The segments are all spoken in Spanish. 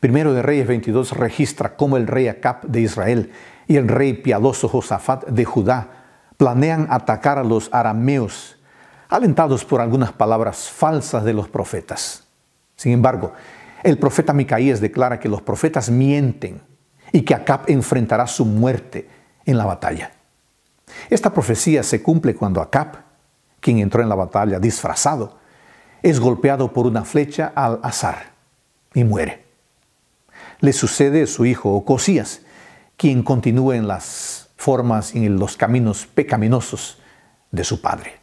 Primero de Reyes 22 registra cómo el rey Acab de Israel y el rey piadoso Josafat de Judá planean atacar a los arameos, alentados por algunas palabras falsas de los profetas. Sin embargo, el profeta Micaías declara que los profetas mienten y que Acab enfrentará su muerte en la batalla. Esta profecía se cumple cuando Acab, quien entró en la batalla disfrazado, es golpeado por una flecha al azar y muere le sucede su hijo Ocosías, quien continúa en las formas y en los caminos pecaminosos de su padre.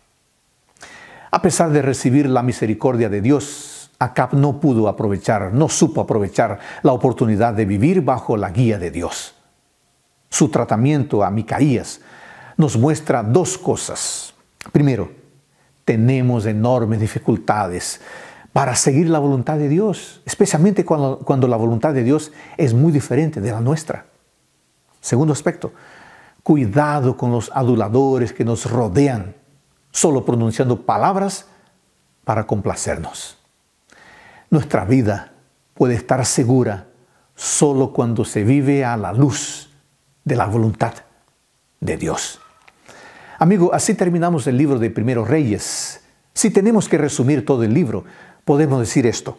A pesar de recibir la misericordia de Dios, Acab no pudo aprovechar, no supo aprovechar la oportunidad de vivir bajo la guía de Dios. Su tratamiento a Micaías nos muestra dos cosas. Primero, tenemos enormes dificultades para seguir la voluntad de Dios, especialmente cuando, la voluntad de Dios es muy diferente de la nuestra. Segundo aspecto, cuidado con los aduladores que nos rodean, solo pronunciando palabras para complacernos. Nuestra vida puede estar segura solo cuando se vive a la luz de la voluntad de Dios. Amigo, así terminamos el libro de Primeros Reyes. Si tenemos que resumir todo el libro, podemos decir esto.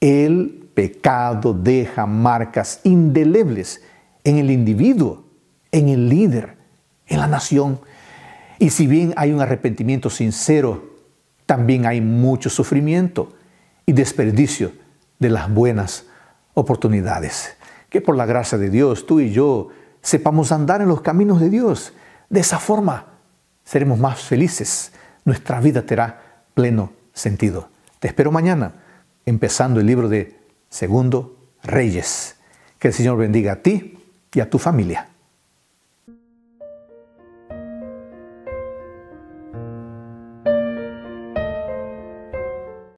El pecado deja marcas indelebles en el individuo, en el líder, en la nación. Y si bien hay un arrepentimiento sincero, también hay mucho sufrimiento y desperdicio de las buenas oportunidades. Que por la gracia de Dios tú y yo sepamos andar en los caminos de Dios. De esa forma seremos más felices. Nuestra vida tendrá pleno sentido. Te espero mañana, empezando el libro de Segundo Reyes. Que el Señor bendiga a ti y a tu familia.